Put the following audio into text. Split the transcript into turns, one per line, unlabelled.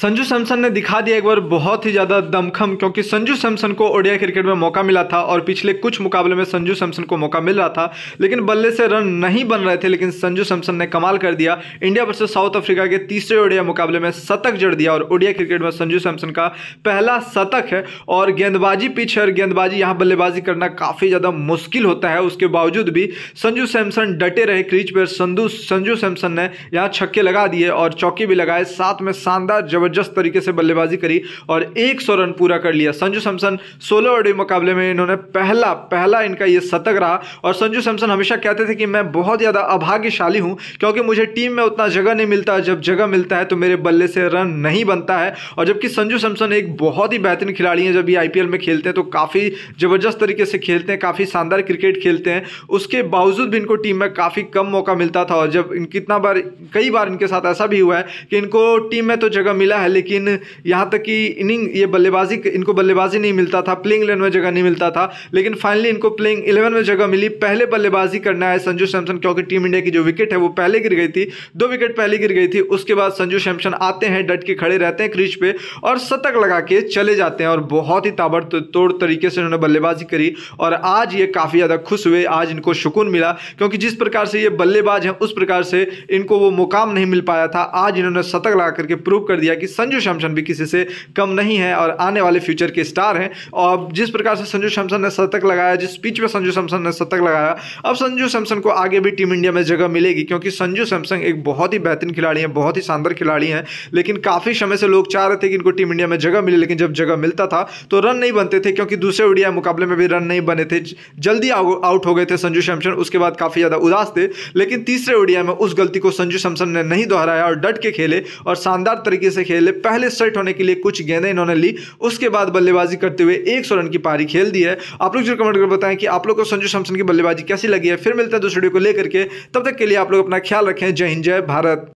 संजू सैमसन ने दिखा दिया एक बार बहुत ही ज़्यादा दमखम क्योंकि संजू सैमसन को ओडिया क्रिकेट में मौका मिला था और पिछले कुछ मुकाबले में संजू सैमसन को मौका मिल रहा था लेकिन बल्ले से रन नहीं बन रहे थे लेकिन संजू सैमसन ने कमाल कर दिया इंडिया वर्सेज साउथ अफ्रीका के तीसरे ओडिया मुकाबले में शतक जड़ दिया और ओडिया क्रिकेट में संजू सैमसन का पहला शतक है और गेंदबाजी पिच है और गेंदबाजी यहाँ बल्लेबाजी करना काफ़ी ज़्यादा मुश्किल होता है उसके बावजूद भी संजू सैमसन डटे रहे क्रीच पर संजू संजू सैमसन ने यहाँ छक्के लगा दिए और चौकी भी लगाए साथ में शानदार ज़बरदस्त तरीके से बल्लेबाजी करी और एक सौ रन पूरा कर लिया संजू सैमसन सोलह ओडे मुकाबले में इन्होंने पहला पहला इनका ये शतक रहा और संजू सैमसन हमेशा कहते थे कि मैं बहुत ज़्यादा अभाग्यशाली हूँ क्योंकि मुझे टीम में उतना जगह नहीं मिलता जब जगह मिलता है तो मेरे बल्ले से रन नहीं बनता है और जबकि संजू सैमसन एक बहुत ही बेहतरीन खिलाड़ी हैं जब ये आई में खेलते हैं तो काफ़ी ज़बरदस्त तरीके से खेलते हैं काफ़ी शानदार क्रिकेट खेलते हैं उसके बावजूद भी इनको टीम में काफ़ी कम मौका मिलता था और जब कितना बार कई बार इनके साथ ऐसा भी हुआ है कि इनको टीम में तो जगह मिल मिला है लेकिन यहाँ तक कि इनिंग ये बल्लेबाजी इनको बल्लेबाजी नहीं मिलता था प्लेइंग इलेवन में जगह नहीं मिलता था लेकिन फाइनली इनको प्लेइंग इलेवन में जगह मिली पहले बल्लेबाजी करना है संजू सैमसन क्योंकि टीम इंडिया की जो विकेट है वो पहले गिर गई थी दो विकेट पहले गिर गई थी उसके बाद संजू सैमसन आते हैं डट के खड़े रहते हैं क्रीज पे और शतक लगा के चले जाते हैं और बहुत ही ताबड़तोड़ तरीके से उन्होंने बल्लेबाजी करी और आज ये काफ़ी ज़्यादा खुश हुए आज इनको सुकून मिला क्योंकि जिस प्रकार से ये बल्लेबाज हैं उस प्रकार से इनको वो मुकाम नहीं मिल पाया था आज इन्होंने शतक लगा करके प्रूव कर दिया है कि संजू सैमसन भी किसी से कम नहीं है और आने वाले फ्यूचर के स्टार हैं और जिस प्रकार से संजू सैमसन ने शतक लगाया जिस पिच में संजू सैमसन ने शतक लगाया अब संजू सैमसन को आगे भी टीम इंडिया में जगह मिलेगी क्योंकि संजू सैमसन एक बहुत ही बेहतरीन खिलाड़ी हैं बहुत ही शानदार खिलाड़ी हैं लेकिन काफ़ी समय से लोग चाह रहे थे कि इनको टीम इंडिया में जगह मिले लेकिन जब जगह मिलता था तो रन नहीं बनते थे क्योंकि दूसरे ओडीआई मुकाबले में भी रन नहीं बने थे जल्दी आउट हो गए थे संजू सैमसन उसके बाद काफ़ी ज़्यादा उदास थे लेकिन तीसरे ओडीआई में उस गलती को संजू सैमसन ने नहीं दोहराया और डट के खेले और शानदार तरीके से खेले पहले सेट होने के लिए कुछ गेंदें इन्होंने ली उसके बाद बल्लेबाजी करते हुए एक सौ रन की पारी खेल दी है आप लोग जो कमेंट कर बताएं कि आप लोग को संजू सैमसन की बल्लेबाजी कैसी लगी है फिर मिलते हैं दूसरे वीडियो को लेकर के तब तक के लिए आप लोग अपना ख्याल रखें जय हिंद जय भारत